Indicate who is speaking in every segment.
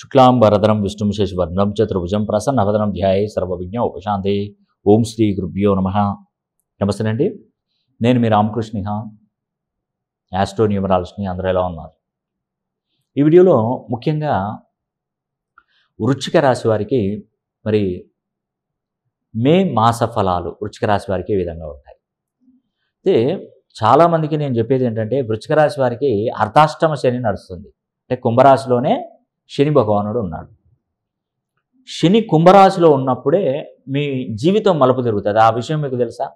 Speaker 1: శుక్లాంబరధరం విష్ణుం శశివర్ణం చతుర్భుజం ప్రసన్నవదనం ధ్యాయ సర్వవిజ్ఞ ఉపశాంతి ఓం శ్రీ గురుభ్యో నమ అండి నేను మీ రామకృష్ణ యాస్ట్రో న్యూమరాలజీని అందరూ ఎలా ఉన్నారు ఈ వీడియోలో ముఖ్యంగా వృచ్చిక రాశి వారికి మరి మే మాస ఫలాలు వృచ్చిక రాశి వారికి ఈ విధంగా ఉంటాయి అయితే చాలామందికి నేను చెప్పేది ఏంటంటే వృచ్చిక రాశి వారికి అర్ధాష్టమ శని నడుస్తుంది అంటే కుంభరాశిలోనే శని భగవానుడు ఉన్నాడు శని కుంభరాశిలో ఉన్నప్పుడే మీ జీవితం మలుపు తిరుగుతుంది ఆ విషయం మీకు తెలుసా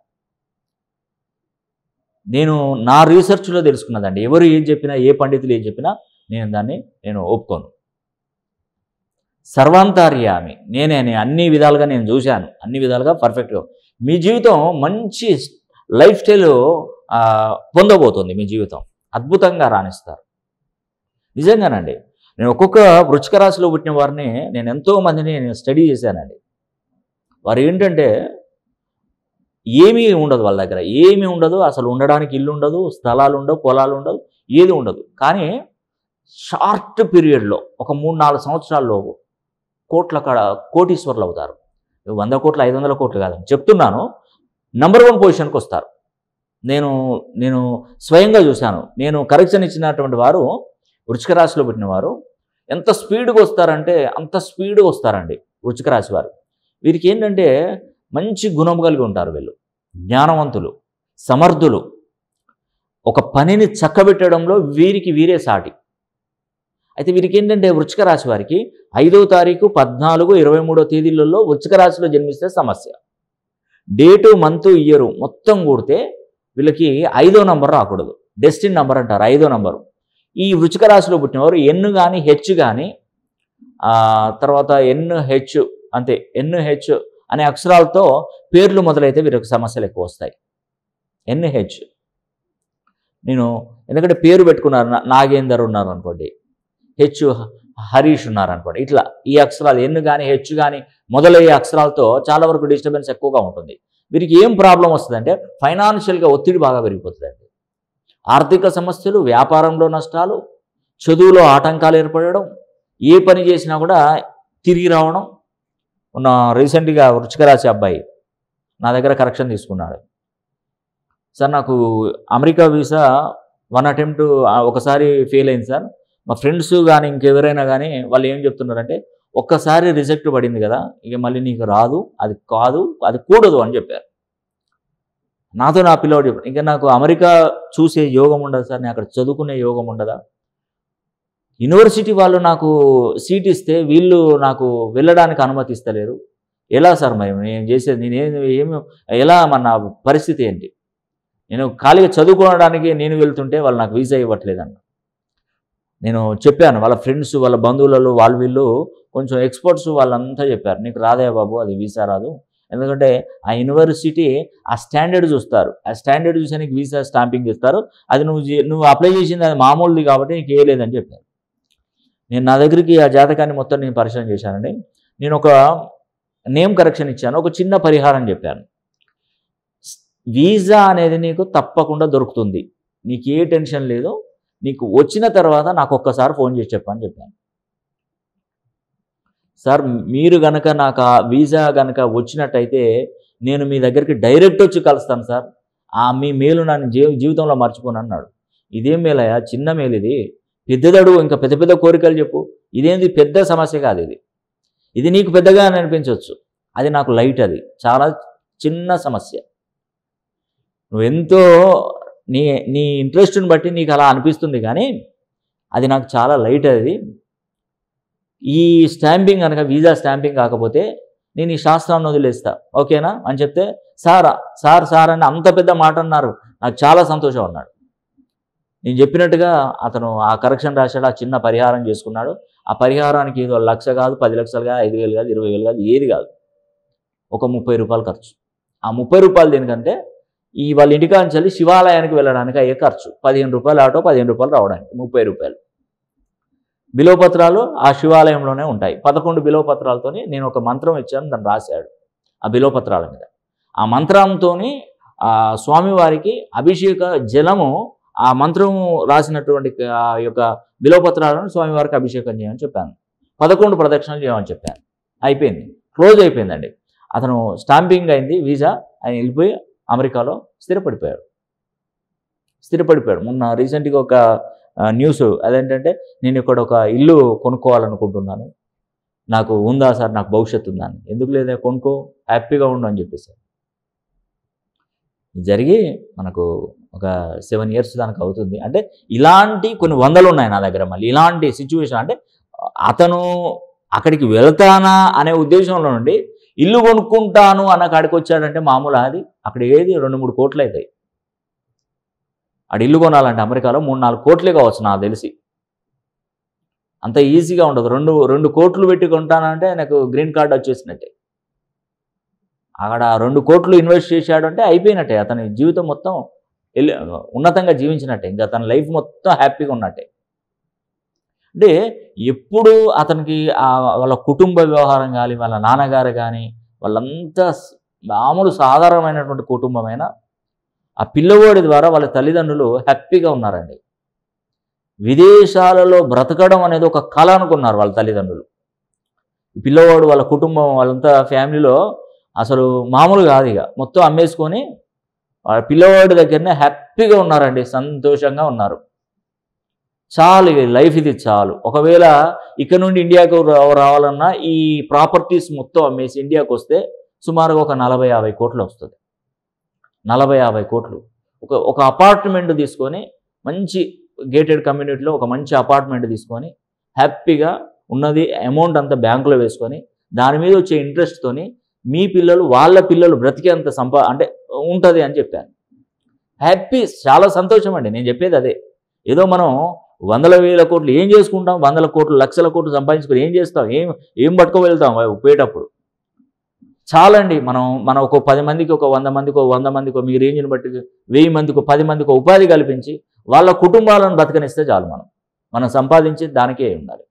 Speaker 1: నేను నా రీసెర్చ్లో తెలుసుకున్నదండి ఎవరు ఏం చెప్పినా ఏ పండితులు ఏం చెప్పినా నేను దాన్ని నేను ఒప్పుకోను సర్వాంతర్యామి నేనే అన్ని విధాలుగా నేను చూశాను అన్ని విధాలుగా పర్ఫెక్ట్గా మీ జీవితం మంచి లైఫ్ స్టైల్ పొందబోతుంది మీ జీవితం అద్భుతంగా రాణిస్తారు నిజంగానండి నేను ఒక్కొక్క వృచ్చిక రాశిలో పుట్టిన వారిని నేను ఎంతో మందిని నేను స్టడీ చేశానండి వారు ఏంటంటే ఏమీ ఉండదు వాళ్ళ దగ్గర ఏమీ ఉండదు అసలు ఉండడానికి ఇల్లు ఉండదు స్థలాలు ఉండవు పొలాలు ఉండవు ఏది ఉండదు కానీ షార్ట్ పీరియడ్లో ఒక మూడు నాలుగు సంవత్సరాల్లో కోట్ల కాడ కోటీశ్వర్లు అవుతారు వంద కోట్లు ఐదు వందల కోట్లు కాదని చెప్తున్నాను నంబర్ వన్ పొజిషన్కి వస్తారు నేను నేను స్వయంగా చూశాను నేను కరెక్షన్ ఇచ్చినటువంటి వారు వృచ్చిక రాశిలో పెట్టిన వారు ఎంత స్పీడ్గా వస్తారంటే అంత స్పీడ్గా వస్తారండి వృచిక రాశి వారు వీరికి ఏంటంటే మంచి గుణం కలిగి ఉంటారు వీళ్ళు జ్ఞానవంతులు సమర్థులు ఒక పనిని చక్కబెట్టడంలో వీరికి వీరే సాటి అయితే వీరికి ఏంటంటే వృచిక రాశి వారికి ఐదో తారీఖు పద్నాలుగు ఇరవై మూడో తేదీలలో వృచిక రాశిలో జన్మిస్తే సమస్య డేటు మంత్ ఇయరు మొత్తం కూడితే వీళ్ళకి ఐదో నంబర్ రాకూడదు డెస్టిన్ నంబర్ అంటారు ఐదో నంబరు ఈ వృచిక రాశిలో పుట్టినవారు ఎన్ను కానీ హెచ్ కానీ తర్వాత ఎన్ను హెచ్ అంతే ఎన్ను హెచ్ అనే అక్షరాలతో పేర్లు మొదలైతే వీరికి సమస్యలు ఎక్కువ వస్తాయి ఎన్ను హెచ్ నేను ఎందుకంటే పేరు పెట్టుకున్నారు నాగేందర్ ఉన్నారు అనుకోండి హెచ్ హరీష్ ఉన్నారు అనుకోండి ఇట్లా ఈ అక్షరాలు ఎన్ను కానీ హెచ్ కానీ మొదలయ్యే అక్షరాలతో చాలా వరకు డిస్టర్బెన్స్ ఎక్కువగా ఉంటుంది వీరికి ఏం ప్రాబ్లం వస్తుందంటే ఫైనాన్షియల్గా ఒత్తిడి బాగా పెరిగిపోతుందండి ఆర్థిక సమస్యలు వ్యాపారంలో నష్టాలు చదువులో ఆటంకాలు ఏర్పడడం ఏ పని చేసినా కూడా తిరిగి రావడం ఉన్న రీసెంట్గా వృచ్చిక అబ్బాయి నా దగ్గర కరెక్షన్ తీసుకున్నాడు సార్ నాకు అమెరికా వీసా వన్ అటెంప్ట్ ఒకసారి ఫెయిల్ అయింది సార్ మా ఫ్రెండ్స్ కానీ ఇంకెవరైనా కానీ వాళ్ళు ఏం చెప్తున్నారంటే ఒక్కసారి రిజెక్ట్ పడింది కదా ఇక మళ్ళీ నీకు రాదు అది కాదు అది కూడదు అని చెప్పారు నాతో నా పిల్లవాడు ఇంకా నాకు అమెరికా చూసే యోగం ఉండదు సార్ నేను అక్కడ చదువుకునే యోగం ఉండదా యూనివర్సిటీ వాళ్ళు నాకు సీట్ ఇస్తే వీళ్ళు నాకు వెళ్ళడానికి అనుమతిస్తలేరు ఎలా సార్ మరి నేను చేసేది నేను ఏమి ఎలా మన పరిస్థితి ఏంటి నేను ఖాళీగా చదువుకోవడానికి నేను వెళ్తుంటే వాళ్ళు నాకు వీసా ఇవ్వట్లేదన్న నేను చెప్పాను వాళ్ళ ఫ్రెండ్స్ వాళ్ళ బంధువులలో వాళ్ళు వీళ్ళు కొంచెం ఎక్స్పర్ట్స్ వాళ్ళంతా చెప్పారు నీకు రాదే బాబు అది వీసా రాదు ఎందుకంటే ఆ యూనివర్సిటీ ఆ స్టాండర్డ్ చూస్తారు ఆ స్టాండర్డ్ చూసానికి వీసా స్టాంపింగ్ ఇస్తారు అది నువ్వు నువ్వు అప్లై చేసింది అది మామూలుది కాబట్టి నీకు ఏ లేదని చెప్పారు నేను నా దగ్గరికి ఆ జాతకాన్ని మొత్తం నేను పరిశీలన చేశానండి నేను ఒక నేమ్ కరెక్షన్ ఇచ్చాను ఒక చిన్న పరిహారం చెప్పాను వీసా అనేది నీకు తప్పకుండా దొరుకుతుంది నీకు ఏ టెన్షన్ లేదు నీకు వచ్చిన తర్వాత నాకు ఒక్కసారి ఫోన్ చేసి చెప్పని చెప్పాను సార్ మీరు గనక నాకు ఆ వీసా గనక వచ్చినట్టయితే నేను మీ దగ్గరికి డైరెక్ట్ వచ్చి కలుస్తాను సార్ ఆ మీ మేలు నా జీవితంలో మర్చిపోను అన్నాడు ఇదేం మేలయ్యా చిన్న మేలు ఇది పెద్దదడు ఇంకా పెద్ద పెద్ద కోరికలు చెప్పు ఇదేంది పెద్ద సమస్య కాదు ఇది ఇది నీకు పెద్దగా అనిపించవచ్చు అది నాకు లైట్ అది చాలా చిన్న సమస్య నువ్వెంతో నీ నీ ఇంట్రెస్ట్ని బట్టి నీకు అలా అనిపిస్తుంది కానీ అది నాకు చాలా లైట్ అది ఈ స్టాంపింగ్ కనుక వీసా స్టాంపింగ్ కాకపోతే నేను ఈ శాస్త్రాన్ని వదిలేస్తా ఓకేనా అని చెప్తే సారా సార్ సార్ అని అంత పెద్ద మాట అన్నారు నాకు చాలా సంతోషం అన్నాడు నేను చెప్పినట్టుగా అతను ఆ కరెక్షన్ రాశాడు ఆ చిన్న పరిహారం చేసుకున్నాడు ఆ పరిహారానికి ఏదో లక్ష కాదు పది లక్షలు కాదు ఐదు వేలు కాదు ఇరవై వేలు కాదు ఏది కాదు ఒక ముప్పై రూపాయలు ఖర్చు ఆ ముప్పై రూపాయలు దేనికంటే ఈ వాళ్ళ వెళ్ళి శివాలయానికి వెళ్ళడానికి అయ్యే ఖర్చు పదిహేను రూపాయలు ఆటో పదిహేను రూపాయలు రావడానికి ముప్పై రూపాయలు బిలోపత్రాలు ఆ శివాలయంలోనే ఉంటాయి పదకొండు బిలోపత్రాలతో నేను ఒక మంత్రం ఇచ్చాను దాన్ని రాశాడు ఆ బిలోపత్రాల మీద ఆ మంత్రంతో ఆ స్వామివారికి అభిషేక జలము ఆ మంత్రము రాసినటువంటి ఆ యొక్క బిలోపత్రాలను స్వామివారికి అభిషేకం చేయమని చెప్పాను పదకొండు ప్రదక్షిణలు చేయమని చెప్పాను అయిపోయింది క్లోజ్ అయిపోయిందండి అతను స్టాంపింగ్ అయింది వీసా ఆయన వెళ్ళిపోయి అమెరికాలో స్థిరపడిపోయాడు స్థిరపడిపోయాడు మొన్న రీసెంట్గా ఒక న్యూస్ అదేంటంటే నేను ఇక్కడ ఒక ఇల్లు కొనుక్కోవాలనుకుంటున్నాను నాకు ఉందా సార్ నాకు భవిష్యత్తు ఉందా అని ఎందుకు లేదా కొనుక్కో హ్యాపీగా ఉండు అని చెప్పేసారు జరిగి మనకు ఒక సెవెన్ ఇయర్స్ దానికి అవుతుంది అంటే ఇలాంటి కొన్ని వందలు ఉన్నాయి నా దగ్గర మళ్ళీ ఇలాంటి సిచ్యువేషన్ అంటే అతను అక్కడికి వెళ్తానా అనే ఉద్దేశంలో నుండి ఇల్లు కొనుక్కుంటాను అన్న కాడికి వచ్చాడంటే మామూలు అది అక్కడ ఏది రెండు మూడు కోట్లు అవుతాయి ఆడు ఇల్లు కొనాలంటే అమెరికాలో మూడు నాలుగు కోట్లే కావచ్చు నాకు తెలిసి అంత ఈజీగా ఉండదు రెండు రెండు కోట్లు పెట్టి కొంటానంటే నాకు గ్రీన్ కార్డ్ వచ్చేసినట్టే అక్కడ రెండు కోట్లు ఇన్వెస్ట్ చేశాడు అంటే అయిపోయినట్టే అతని జీవితం మొత్తం వెళ్ళి ఉన్నతంగా జీవించినట్టే ఇంకా అతని లైఫ్ మొత్తం హ్యాపీగా ఉన్నట్టే అంటే ఎప్పుడు అతనికి వాళ్ళ కుటుంబ వ్యవహారం కానీ వాళ్ళ నాన్నగారు కానీ వాళ్ళంతా మామూలు సాధారణమైనటువంటి కుటుంబమైన ఆ పిల్లవాడి ద్వారా వాళ్ళ తల్లిదండ్రులు హ్యాపీగా ఉన్నారండి విదేశాలలో బ్రతకడం అనేది ఒక కళ అనుకున్నారు వాళ్ళ తల్లిదండ్రులు పిల్లవాడు వాళ్ళ కుటుంబం వాళ్ళంతా ఫ్యామిలీలో అసలు మామూలు కాదు ఇక మొత్తం అమ్మేసుకొని వాళ్ళ పిల్లవాడి దగ్గరనే హ్యాపీగా ఉన్నారండి సంతోషంగా ఉన్నారు చాలు లైఫ్ ఇది చాలు ఒకవేళ ఇక్కడ నుండి ఇండియాకు రావాలన్నా ఈ ప్రాపర్టీస్ మొత్తం అమ్మేసి ఇండియాకు వస్తే సుమారుగా ఒక నలభై యాభై కోట్లు వస్తుంది నలభై యాభై కోట్లు ఒక ఒక అపార్ట్మెంట్ తీసుకొని మంచి గేటెడ్ కమ్యూనిటీలో ఒక మంచి అపార్ట్మెంట్ తీసుకొని హ్యాపీగా ఉన్నది అమౌంట్ అంతా బ్యాంకులో వేసుకొని దాని మీద వచ్చే ఇంట్రెస్ట్తోని మీ పిల్లలు వాళ్ళ పిల్లలు బ్రతికేంత సంపా అంటే ఉంటుంది అని చెప్పాను హ్యాపీ చాలా సంతోషం అండి నేను చెప్పేది అదే ఏదో మనం వందల వేల కోట్లు ఏం చేసుకుంటాం వందల కోట్లు లక్షల కోట్లు సంపాదించుకుని ఏం చేస్తాం ఏం ఏం పట్టుకోవెళ్తాం పోయేటప్పుడు చాలండి మనం మనం ఒక పది మందికి ఒక వంద మందికో వంద మందికో మీ రేంజ్ని బట్టి వెయ్యి మందికో పది మందికో ఉపాధి కల్పించి వాళ్ళ కుటుంబాలను బతకనిస్తే చాలు మనం మనం సంపాదించి దానికే ఉండాలి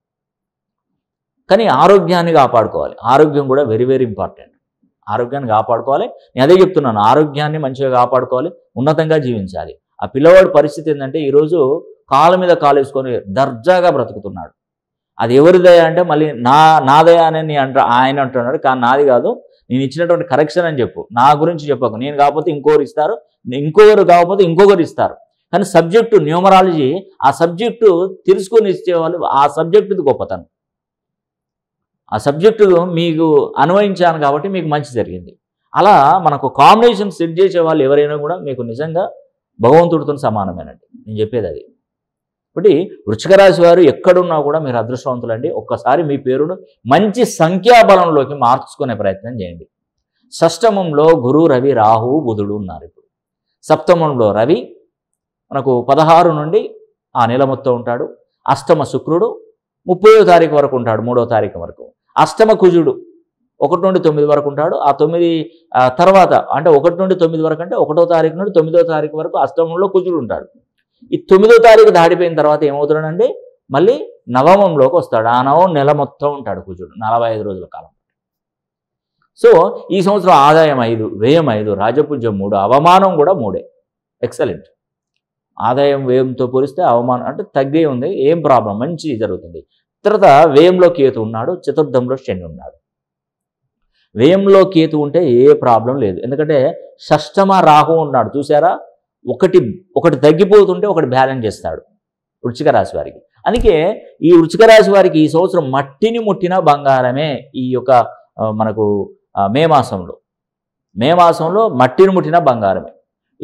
Speaker 1: కానీ ఆరోగ్యాన్ని కాపాడుకోవాలి ఆరోగ్యం కూడా వెరీ వెరీ ఇంపార్టెంట్ ఆరోగ్యాన్ని కాపాడుకోవాలి నేను అదే చెప్తున్నాను ఆరోగ్యాన్ని మంచిగా కాపాడుకోవాలి ఉన్నతంగా జీవించాలి ఆ పిల్లవాడి పరిస్థితి ఏంటంటే ఈరోజు కాళ్ళ మీద కాలు వేసుకొని దర్జాగా బ్రతుకుతున్నాడు అది ఎవరిదయ అంటే మళ్ళీ నా దయా అని అంట ఆయన అంటున్నాడు కానీ నాది కాదు నేను ఇచ్చినటువంటి కరెక్షన్ అని చెప్పు నా గురించి చెప్పకు నేను కాకపోతే ఇంకోరు ఇస్తారు ఇంకొకరు కాకపోతే ఇంకొకరు ఇస్తారు కానీ సబ్జెక్టు న్యూమరాలజీ ఆ సబ్జెక్టు తెలుసుకొని ఇచ్చేవాళ్ళు ఆ సబ్జెక్టుది గొప్పతనం ఆ సబ్జెక్టు మీకు అన్వయించాను కాబట్టి మీకు మంచి జరిగింది అలా మనకు కాంబినేషన్ సెట్ చేసే వాళ్ళు ఎవరైనా కూడా మీకు నిజంగా భగవంతుడితో సమానమేనండి నేను చెప్పేది అది కాబట్టి వృచ్చిక రాశి వారు ఎక్కడున్నా కూడా మీరు అదృష్టవంతులండి ఒక్కసారి మీ పేరును మంచి సంఖ్యాబలంలోకి మార్చుకునే ప్రయత్నం చేయండి షష్టమంలో గురు రవి రాహు బుధుడు ఉన్నారు ఇప్పుడు సప్తమంలో రవి మనకు పదహారు నుండి ఆ నెల మొత్తం ఉంటాడు అష్టమ శుక్రుడు ముప్పయో తారీఖు వరకు ఉంటాడు మూడో తారీఖు వరకు అష్టమ కుజుడు ఒకటి నుండి తొమ్మిది వరకు ఉంటాడు ఆ తొమ్మిది తర్వాత అంటే ఒకటి నుండి తొమ్మిది వరకు అంటే ఒకటో తారీఖు నుండి తొమ్మిదో తారీఖు వరకు అష్టమంలో కుజుడు ఉంటాడు ఈ తొమ్మిదో తారీఖు దాడిపోయిన తర్వాత ఏమవుతున్నాడంటే మళ్ళీ నవమంలోకి వస్తాడు ఆ నవం నెల మొత్తం ఉంటాడు కుజుడు నలభై ఐదు రోజుల కాలం సో ఈ సంవత్సరం ఆదాయం ఐదు వ్యయం ఐదు రాజపూజ్యం మూడు అవమానం కూడా మూడే ఎక్సలెంట్ ఆదాయం వ్యయంతో పోలిస్తే అవమానం అంటే తగ్గే ఉంది ఏం ప్రాబ్లం మంచి జరుగుతుంది తర్వాత వ్యయంలో కేతు ఉన్నాడు చతుర్థంలో శని ఉన్నాడు వ్యయంలో కేతు ఉంటే ఏ ప్రాబ్లం లేదు ఎందుకంటే షష్టమ రాహు ఉన్నాడు చూసారా ఒకటి ఒకటి తగ్గిపోతుంటే ఒకటి బ్యాలెన్స్ చేస్తాడు వృచ్చిక రాశి వారికి అందుకే ఈ వృచ్చిక రాశి వారికి ఈ సంవత్సరం మట్టిని ముట్టిన బంగారమే ఈ యొక్క మనకు మే మాసంలో మే మాసంలో మట్టిని ముట్టిన బంగారమే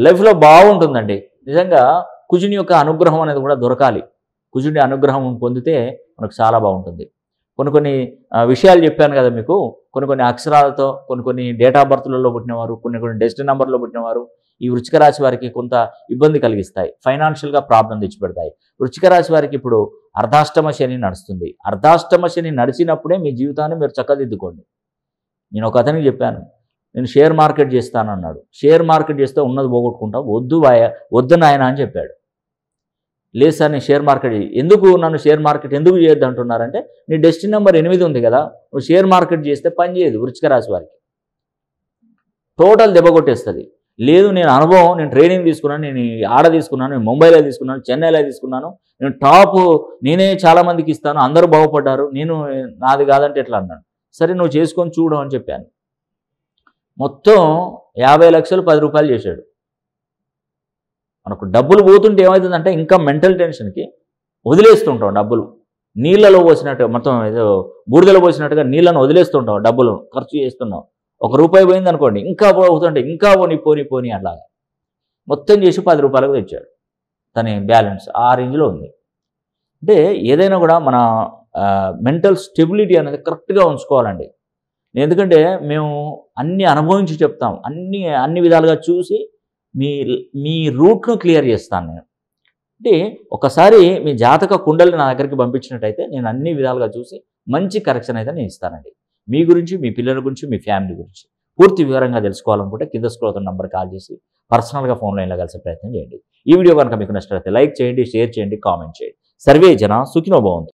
Speaker 1: లైఫ్లో బాగుంటుందండి నిజంగా కుజుని యొక్క అనుగ్రహం అనేది కూడా దొరకాలి కుజుని అనుగ్రహం పొందితే మనకు చాలా బాగుంటుంది కొన్ని కొన్ని విషయాలు చెప్పాను కదా మీకు కొన్ని కొన్ని అక్షరాలతో కొన్ని కొన్ని డేట్ ఆఫ్ బర్త్లలో పుట్టినవారు కొన్ని కొన్ని డెస్టిన్ నెంబర్లో పుట్టినవారు ఈ వృచ్చిక రాశి వారికి కొంత ఇబ్బంది కలిగిస్తాయి ఫైనాన్షియల్గా ప్రాబ్లం తెచ్చిపెడతాయి వృచ్చిక రాశి వారికి ఇప్పుడు అర్ధాష్టమ శని నడుస్తుంది అర్ధాష్టమ శని నడిచినప్పుడే మీ జీవితాన్ని మీరు చక్కదిద్దుకోండి నేను ఒక అతనికి చెప్పాను నేను షేర్ మార్కెట్ చేస్తానన్నాడు షేర్ మార్కెట్ చేస్తే ఉన్నది పోగొట్టుకుంటా వద్దు వద్దు నాయన అని చెప్పాడు లేదు సార్ నేను షేర్ మార్కెట్ ఎందుకు నన్ను షేర్ మార్కెట్ ఎందుకు చేయొద్దు అంటున్నారంటే నీ డెస్టిన్ నెంబర్ ఎనిమిది ఉంది కదా నువ్వు షేర్ మార్కెట్ చేస్తే పని చేయదు వృచ్చిక రాశి వారికి టోటల్ దెబ్బ కొట్టేస్తుంది లేదు నేను అనుభవం నేను ట్రైనింగ్ తీసుకున్నాను నేను ఆడ తీసుకున్నాను నేను ముంబైలో తీసుకున్నాను చెన్నైలో తీసుకున్నాను నేను టాప్ నేనే చాలామందికి ఇస్తాను అందరూ బాగుపడ్డారు నేను నాది కాదంటే ఎట్లా అన్నాను సరే నువ్వు చేసుకొని చూడు అని చెప్పాను మొత్తం యాభై లక్షలు పది రూపాయలు చేశాడు మనకు డబ్బులు పోతుంటే ఏమవుతుందంటే ఇంకా మెంటల్ టెన్షన్కి వదిలేస్తుంటాం డబ్బులు నీళ్ళలో పోసినట్టు మొత్తం ఏదో బూడిదలో పోసినట్టుగా నీళ్ళను వదిలేస్తుంటాం డబ్బులు ఖర్చు చేస్తున్నాం ఒక రూపాయి పోయింది అనుకోండి ఇంకా పోతుంటే ఇంకా పోని పోని పోని అట్లాగా మొత్తం చేసి పది రూపాయలకు తెచ్చాడు తన బ్యాలెన్స్ ఆ రేంజ్లో ఉంది అంటే ఏదైనా కూడా మన మెంటల్ స్టెబిలిటీ అనేది కరెక్ట్గా ఉంచుకోవాలండి ఎందుకంటే మేము అన్నీ అనుభవించి చెప్తాం అన్ని అన్ని విధాలుగా చూసి మీ మీ రూట్ను క్లియర్ చేస్తాను నేను అంటే ఒకసారి మీ జాతక కుండల్ని నా దగ్గరికి పంపించినట్టయితే నేను అన్ని విధాలుగా చూసి మంచి కరెక్షన్ అయితే నేను ఇస్తానండి మీ గురించి మీ పిల్లల గురించి మీ ఫ్యామిలీ గురించి పూర్తి వివరంగా తెలుసుకోవాలనుకుంటే కింద స్కూల్తో నంబర్ కాల్ చేసి పర్సనల్గా ఫోన్ లైన్లో కలిసే ప్రయత్నం చేయండి ఈ వీడియో కనుక మీకు నచ్చినట్లయితే లైక్ చేయండి షేర్ చేయండి కామెంట్ చేయండి సర్వే జన సుఖినో బాగుంది